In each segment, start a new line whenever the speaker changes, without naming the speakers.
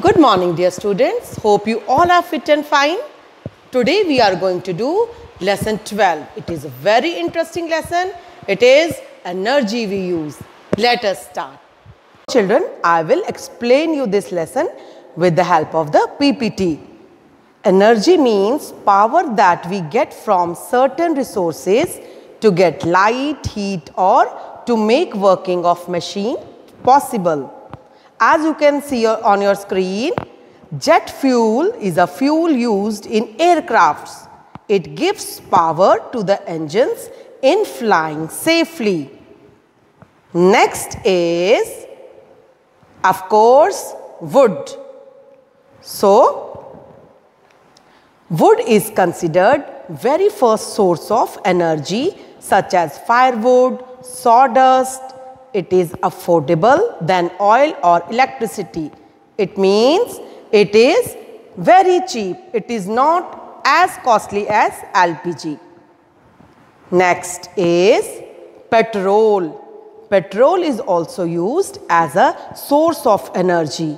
Good morning dear students. Hope you all are fit and fine. Today we are going to do lesson 12. It is a very interesting lesson. It is energy we use. Let us start. Children, I will explain you this lesson with the help of the PPT. Energy means power that we get from certain resources to get light, heat or to make working of machine possible. As you can see on your screen, jet fuel is a fuel used in aircrafts. It gives power to the engines in flying safely. Next is, of course, wood. So, wood is considered very first source of energy such as firewood, sawdust, it is affordable than oil or electricity. It means it is very cheap. It is not as costly as LPG. Next is petrol. Petrol is also used as a source of energy.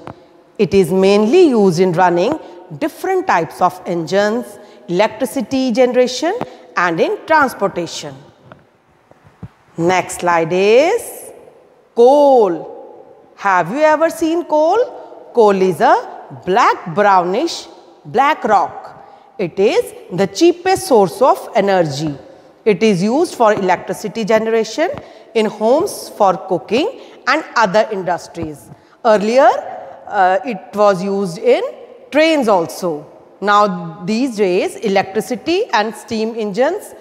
It is mainly used in running different types of engines, electricity generation and in transportation. Next slide is coal. Have you ever seen coal? Coal is a black brownish black rock. It is the cheapest source of energy. It is used for electricity generation in homes for cooking and other industries. Earlier, uh, it was used in trains also. Now, these days, electricity and steam engines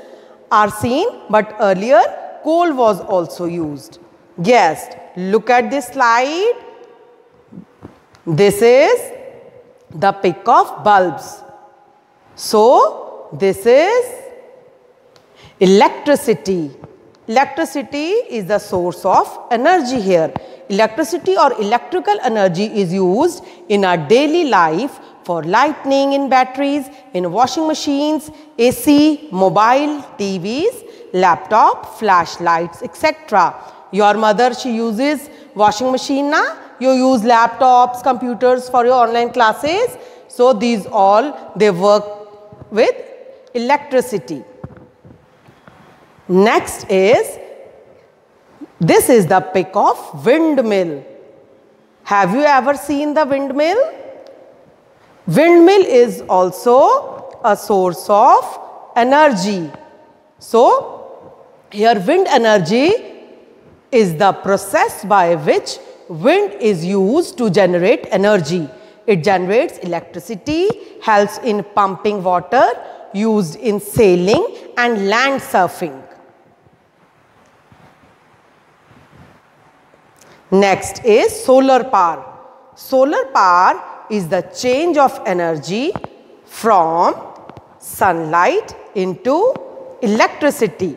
are seen, but earlier, coal was also used. Yes, look at this slide. This is the pick of bulbs. So, this is electricity. Electricity is the source of energy here. Electricity or electrical energy is used in our daily life for lightning in batteries, in washing machines, AC, mobile, TVs, laptop, flashlights, etc. Your mother, she uses washing machine na? You use laptops, computers for your online classes. So, these all, they work with electricity. Next is, this is the pick of windmill. Have you ever seen the windmill? Windmill is also a source of energy. So, here wind energy is the process by which wind is used to generate energy. It generates electricity, helps in pumping water, used in sailing and land surfing. Next is solar power. Solar power is the change of energy from sunlight into electricity.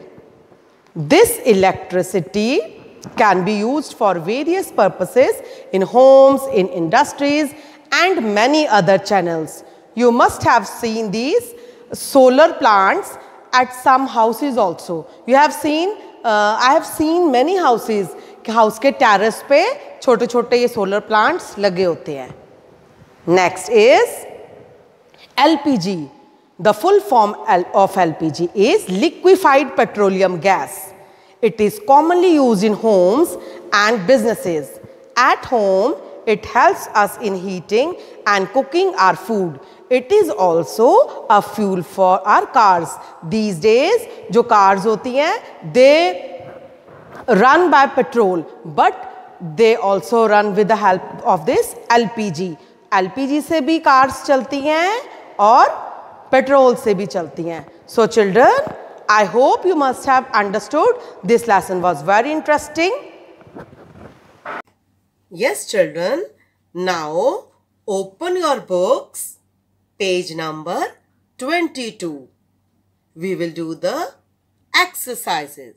This electricity can be used for various purposes in homes, in industries and many other channels. You must have seen these solar plants at some houses also. You have seen, uh, I have seen many houses, house ke terrace pe chote chote ye solar plants लगे hote हैं. Next is LPG. The full form of LPG is liquefied petroleum gas. It is commonly used in homes and businesses. At home, it helps us in heating and cooking our food. It is also a fuel for our cars. These days, jo cars hoti hain they run by petrol, but they also run with the help of this LPG. LPG se bhi cars chalti hain aur petrol se bhi chalti hain So children, I hope you must have understood this lesson was very interesting. Yes children, now open your books page number 22. We will do the exercises.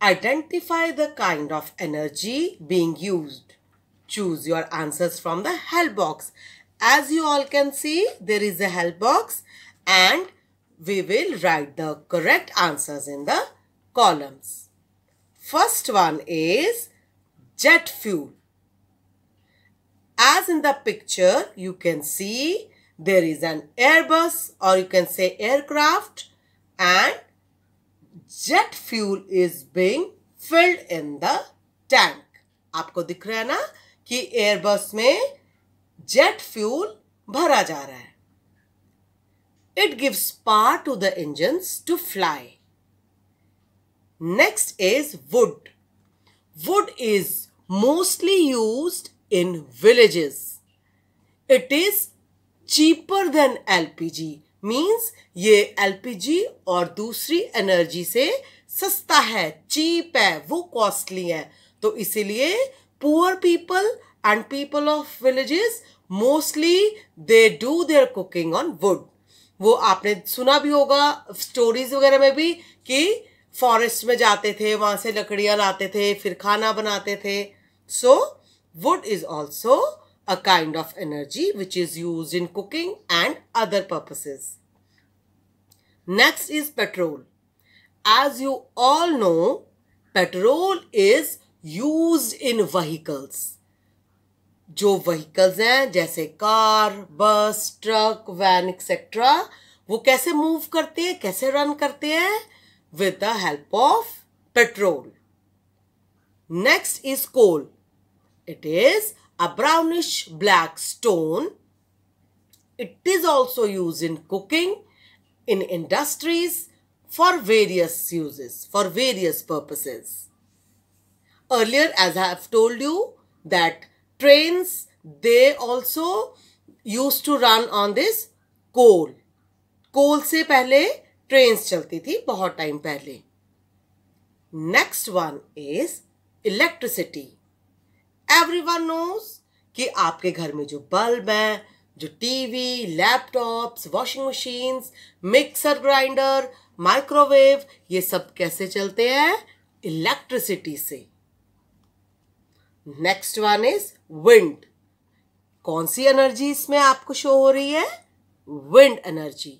Identify the kind of energy being used. Choose your answers from the help box. As you all can see, there is a help box and we will write the correct answers in the columns. First one is jet fuel. As in the picture, you can see there is an Airbus or you can say aircraft and jet fuel is being filled in the tank. aapko dikh raha hai na ki airbus mein jet fuel bhara ja raha hai It gives power to the engines to fly. Next is wood. Wood is mostly used in villages. It is cheaper than LPG. means ye lpg aur dusri energy se sasta hai cheap hai wo costly hai to isliye poor people and people of villages mostly they do their cooking on wood वो आपने सुना भी होगा stories वगैरह में भी कि forest में जाते थे वहाँ से लकड़ियाँ लाते थे फिर खाना बनाते थे so wood is also a kind of energy which is use in cooking and other purposes next is petrol as you all know petrol is use in vehicles जो व्हीकल्स हैं जैसे car bus truck van etcetera वो कैसे move करते हैं कैसे run करते हैं with the help of petrol next is coal it is a brownish black stone it is also use in cooking in industries for various uses for various purposes earlier as I have told you that trains they also used to run on this coal coal से पहले trains चलती थी बहुत time पहले next one is electricity everyone knows कि आपके घर में जो बल्ब है जो TV laptops washing machines mixer grinder microwave ये सब कैसे चलते हैं इलेक्ट्रिसिटी से नेक्स्ट वन इज विंड कौन सी एनर्जी इसमें आपको शो हो रही है विंड एनर्जी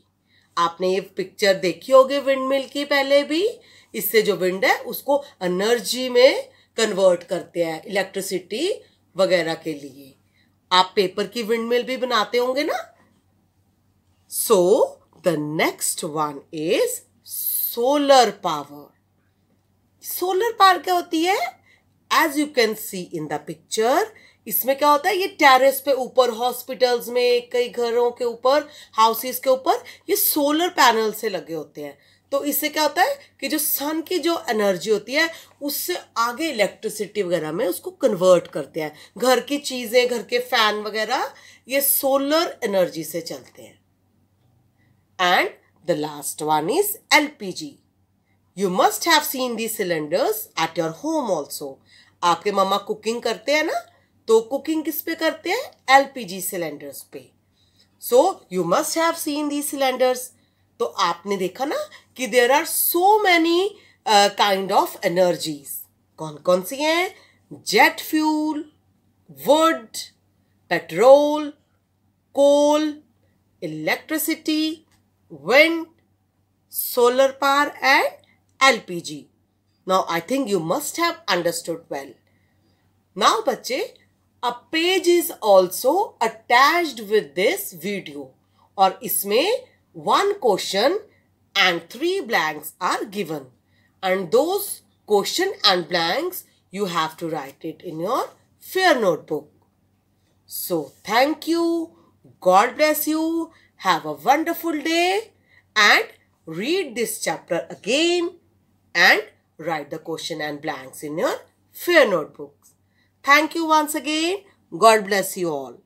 आपने ये पिक्चर देखी होगी विंड मिल की पहले भी इससे जो विंड है उसको एनर्जी में कन्वर्ट करते हैं इलेक्ट्रिसिटी वगैरह के लिए आप पेपर की विंड मिल भी बनाते होंगे ना so the next one is solar power solar power क्या होती है as you can see in the picture इसमें क्या होता है ये टेरेस पे ऊपर हॉस्पिटल्स में कई घरों के ऊपर हाउसेस के ऊपर ये सोलर पैनल से लगे होते हैं तो इससे क्या होता है कि जो सन की जो एनर्जी होती है उससे आगे इलेक्ट्रिसिटी वगैरह में उसको कन्वर्ट करते हैं घर की चीज़ें घर के फैन वगैरह ये सोलर एनर्जी से चलते हैं and the last one is जी you must have seen the cylinders at your home also आपके मामा कुकिंग करते हैं ना तो कुकिंग किस पे करते हैं एलपीजी सिलेंडर्स पे so you must have seen the cylinders तो आपने देखा ना कि there are so many kind of energies कौन कौन सी हैं jet fuel wood petrol coal electricity wind solar power and LPG now I think you must have understood well now बच्चे a page is also attached with this video Or, isme one question and three blanks are given and those question and blanks you have to write it in your fair notebook. So thank you. God bless you. Have a wonderful day and read this chapter again and write the question and blanks in your fair notebook. Thank you once again. God bless you all.